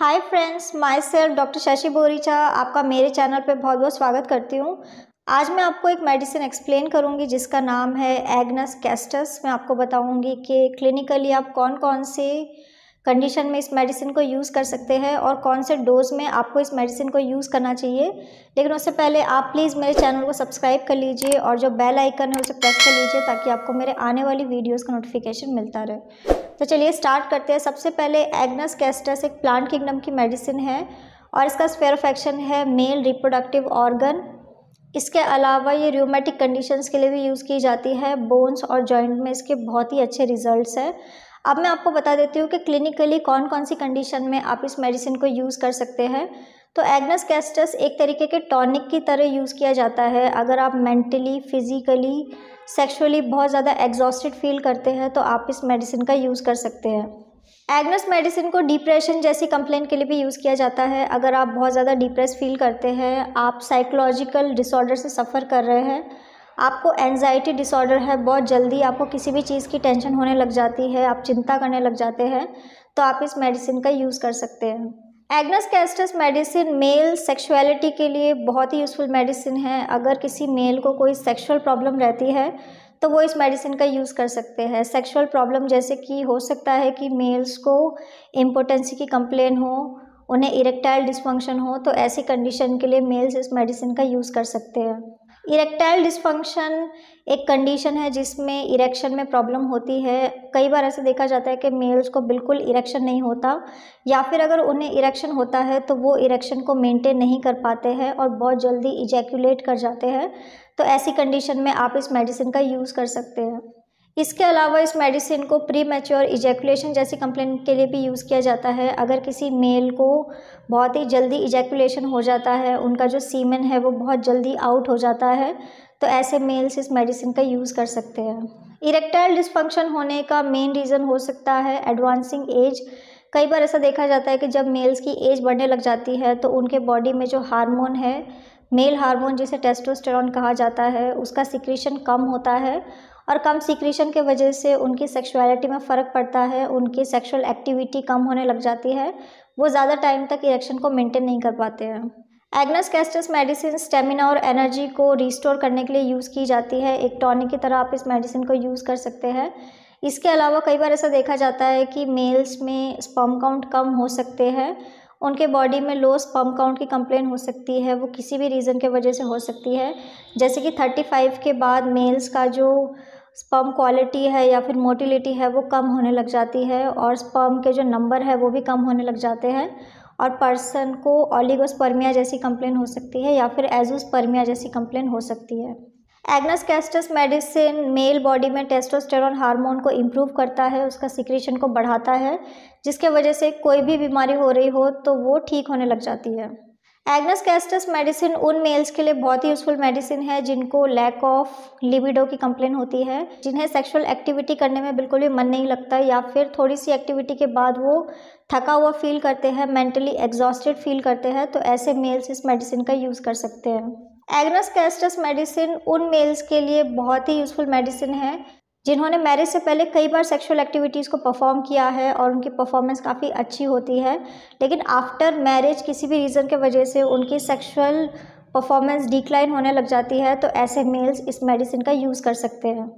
हाय friends myself doctor Shashi Boricha आपका मेरे channel पर बहुत बहुत स्वागत करती हूँ आज मैं आपको एक मेडिसिन एक्सप्लेन करूँगी जिसका नाम है एग्नस कैस्टस मैं आपको बताऊँगी कि क्लिनिकली आप कौन कौन से कंडीशन में इस मेडिसिन को यूज़ कर सकते हैं और कौन से डोज में आपको इस मेडिसिन को यूज़ करना चाहिए लेकिन उससे पहले आप प्लीज़ मेरे चैनल को सब्सक्राइब कर लीजिए और जो बेल आइकन है उसे प्रेस कर लीजिए ताकि आपको मेरे आने वाली वीडियोस का नोटिफिकेशन मिलता रहे तो चलिए स्टार्ट करते हैं सबसे पहले एग्नस कैस्टस एक प्लांट किंगडम की मेडिसिन है और इसका स्फेयर ऑफ एक्शन है मेल रिप्रोडक्टिव ऑर्गन इसके अलावा ये र्यूमेटिक कंडीशंस के लिए भी यूज़ की जाती है बोन्स और जॉइंट में इसके बहुत ही अच्छे रिजल्ट्स हैं अब मैं आपको बता देती हूँ कि क्लिनिकली कौन कौन सी कंडीशन में आप इस मेडिसिन को यूज़ कर सकते हैं तो एग्नस कैस्टस एक तरीके के टॉनिक की तरह यूज़ किया जाता है अगर आप मेंटली फिज़िकली सेक्सुअली बहुत ज़्यादा एग्जॉस्टेड फील करते हैं तो आप इस मेडिसिन का यूज़ कर सकते हैं एग्नस मेडिसिन को डिप्रेशन जैसी कंप्लेन के लिए भी यूज़ किया जाता है अगर आप बहुत ज़्यादा डिप्रेस फील करते हैं आप साइकोलॉजिकल डिसऑर्डर से सफ़र कर रहे हैं आपको एनजाइटी डिसऑर्डर है बहुत जल्दी आपको किसी भी चीज़ की टेंशन होने लग जाती है आप चिंता करने लग जाते हैं तो आप इस मेडिसिन का यूज़ कर सकते हैं agnus castus medicine male sexuality के लिए बहुत ही यूज़फुल मेडिसिन है अगर किसी मेल को कोई सेक्सुअल प्रॉब्लम रहती है तो वो इस मेडिसिन का यूज़ कर सकते हैं सेक्सुअल प्रॉब्लम जैसे कि हो सकता है कि मेल्स को इम्पोटेंसी की कंप्लेन हो उन्हें इरेक्टाइल डिस्फंक्शन हो तो ऐसी कंडीशन के लिए मेल्स इस मेडिसिन का यूज़ कर सकते हैं इरेक्टाइल डिस्फंक्शन एक कंडीशन है जिसमें इरेक्शन में प्रॉब्लम होती है कई बार ऐसे देखा जाता है कि मेल्स को बिल्कुल इरेक्शन नहीं होता या फिर अगर उन्हें इरेक्शन होता है तो वो इरेक्शन को मेंटेन नहीं कर पाते हैं और बहुत जल्दी इजैक्यूलेट कर जाते हैं तो ऐसी कंडीशन में आप इस मेडिसिन का यूज़ कर सकते हैं इसके अलावा इस मेडिसिन को प्री मेच्योर इजैकुलेशन जैसी कंप्लेन के लिए भी यूज़ किया जाता है अगर किसी मेल को बहुत ही जल्दी इजैकुलेशन हो जाता है उनका जो सीमेन है वो बहुत जल्दी आउट हो जाता है तो ऐसे मेल्स इस मेडिसिन का यूज़ कर सकते हैं इरेक्टाइल डिस्फंक्शन होने का मेन रीज़न हो सकता है एडवांसिंग एज कई बार ऐसा देखा जाता है कि जब मेल्स की एज बढ़ने लग जाती है तो उनके बॉडी में जो हार्मोन है मेल हार्मोन जिसे टेस्टोस्टेरॉन कहा जाता है उसका सिक्रीशन कम होता है और कम सीक्रेशन के वजह से उनकी सेक्सुअलिटी में फ़र्क पड़ता है उनकी सेक्सुअल एक्टिविटी कम होने लग जाती है वो ज़्यादा टाइम तक इरेक्शन को मेंटेन नहीं कर पाते हैं एग्नस कैस्टस मेडिसिन स्टेमिना और एनर्जी को रिस्टोर करने के लिए यूज़ की जाती है एक टॉनिक की तरह आप इस मेडिसिन को यूज़ कर सकते हैं इसके अलावा कई बार ऐसा देखा जाता है कि मेल्स में स्पम काउंट कम हो सकते हैं उनके बॉडी में लो स्पम काउंट की कंप्लेन हो सकती है वो किसी भी रीज़न के वजह से हो सकती है जैसे कि थर्टी फाइव के बाद मेल्स का जो स्पर्म क्वालिटी है या फिर मोटिलिटी है वो कम होने लग जाती है और स्पर्म के जो नंबर है वो भी कम होने लग जाते हैं और पर्सन को ऑलिगोस्पर्मिया जैसी कंप्लेन हो सकती है या फिर एजोस्पर्मिया जैसी कंप्लेन हो सकती है agnus castus medicine male body में टेस्टोस्टेरोन हार्मोन को इम्प्रूव करता है उसका सिक्रीशन को बढ़ाता है जिसके वजह से कोई भी बीमारी हो रही हो तो वो ठीक होने लग जाती है एग्नस कैस्टस मेडिसिन उन मेल्स के लिए बहुत ही यूजफुल मेडिसिन है जिनको लैक ऑफ लिबिडो की कंप्लेन होती है जिन्हें सेक्सुअल एक्टिविटी करने में बिल्कुल भी मन नहीं लगता या फिर थोड़ी सी एक्टिविटी के बाद वो थका हुआ फील करते हैं मेंटली एग्जॉस्टेड फील करते हैं तो ऐसे मेल्स इस मेडिसिन का यूज़ कर सकते हैं एग्नस कैस्टस मेडिसिन उन मेल्स के लिए बहुत ही यूजफुल मेडिसिन है जिन्होंने मैरिज से पहले कई बार सेक्सुअल एक्टिविटीज़ को परफॉर्म किया है और उनकी परफॉर्मेंस काफ़ी अच्छी होती है लेकिन आफ्टर मैरिज किसी भी रीज़न के वजह से उनकी सेक्सुअल परफॉर्मेंस डिक्लाइन होने लग जाती है तो ऐसे मेल्स इस मेडिसिन का यूज़ कर सकते हैं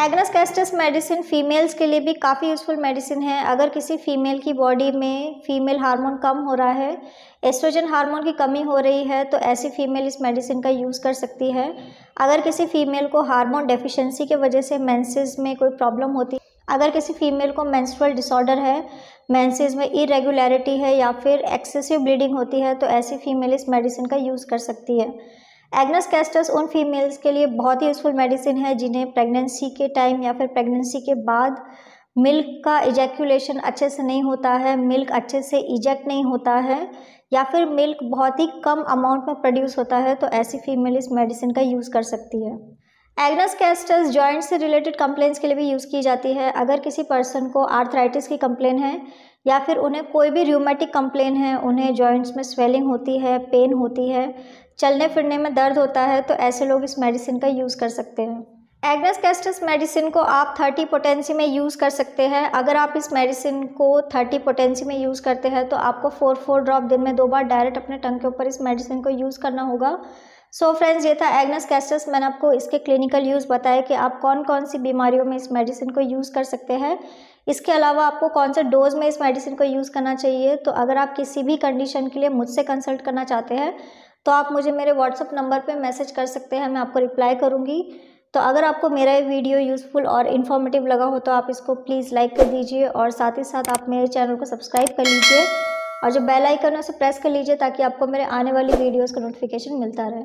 एग्नस कैस्टस मेडिसिन फीमेल्स के लिए भी काफ़ी यूज़फुल मेडिसिन है अगर किसी फीमेल की बॉडी में फीमेल हार्मोन कम हो रहा है एस्ट्रोजन हार्मोन की कमी हो रही है तो ऐसी फीमेल इस मेडिसिन का यूज़ कर सकती है अगर किसी फीमेल को हार्मोन डेफिशिएंसी के वजह से मेंसेस में कोई प्रॉब्लम होती अगर किसी फीमेल को मैंसुरल डिसऑर्डर है मैंसेज में इरेगुलरिटी है या फिर एक्सेसिव ब्लीडिंग होती है तो ऐसी फीमेल इस मेडिसिन का यूज़ कर सकती है एग्नस कैस्टस उन फीमेल्स के लिए बहुत ही यूज़फुल मेडिसिन है जिन्हें प्रेगनेंसी के टाइम या फिर प्रेगनेंसी के बाद मिल्क का इजैक्यूलेशन अच्छे से नहीं होता है मिल्क अच्छे से इजेक्ट नहीं होता है या फिर मिल्क बहुत ही कम अमाउंट में प्रोड्यूस होता है तो ऐसी फीमेल इस मेडिसिन का यूज़ कर सकती है एग्नस कैस्टस जॉइंट से रिलेटेड कंप्लेंट्स के लिए भी यूज़ की जाती है अगर किसी पर्सन को आर्थराइटिस की कंप्लेन है या फिर उन्हें कोई भी र्यूमेटिक कंप्लेन है उन्हें जॉइंट्स में स्वेलिंग होती है पेन होती है चलने फिरने में दर्द होता है तो ऐसे लोग इस मेडिसिन का यूज़ कर सकते हैं एग्नेस कैस्टस मेडिसिन को आप 30 पोटेंसी में यूज़ कर सकते हैं अगर आप इस मेडिसिन को 30 पोटेंसी में यूज़ करते हैं तो आपको फोर फोर ड्रॉप दिन में दो बार डायरेक्ट अपने टंग के ऊपर इस मेडिसिन को यूज़ करना होगा सो so फ्रेंड्स ये था एग्नस कैस्टस मैंने आपको इसके क्लिनिकल यूज़ बताया कि आप कौन कौन सी बीमारियों में इस मेडिसिन को यूज़ कर सकते हैं इसके अलावा आपको कौन से डोज में इस मेडिसिन को यूज़ करना चाहिए तो अगर आप किसी भी कंडीशन के लिए मुझसे कंसल्ट करना चाहते हैं तो आप मुझे मेरे व्हाट्सअप नंबर पर मैसेज कर सकते हैं मैं आपको रिप्लाई करूँगी तो अगर आपको मेरा ये वीडियो यूज़फुल और इन्फॉर्मेटिव लगा हो तो आप इसको प्लीज़ लाइक कर दीजिए और साथ ही साथ आप मेरे चैनल को सब्सक्राइब कर लीजिए और जो बेल आइकन है उसे प्रेस कर लीजिए ताकि आपको मेरे आने वाली वीडियोस का नोटिफिकेशन मिलता रहे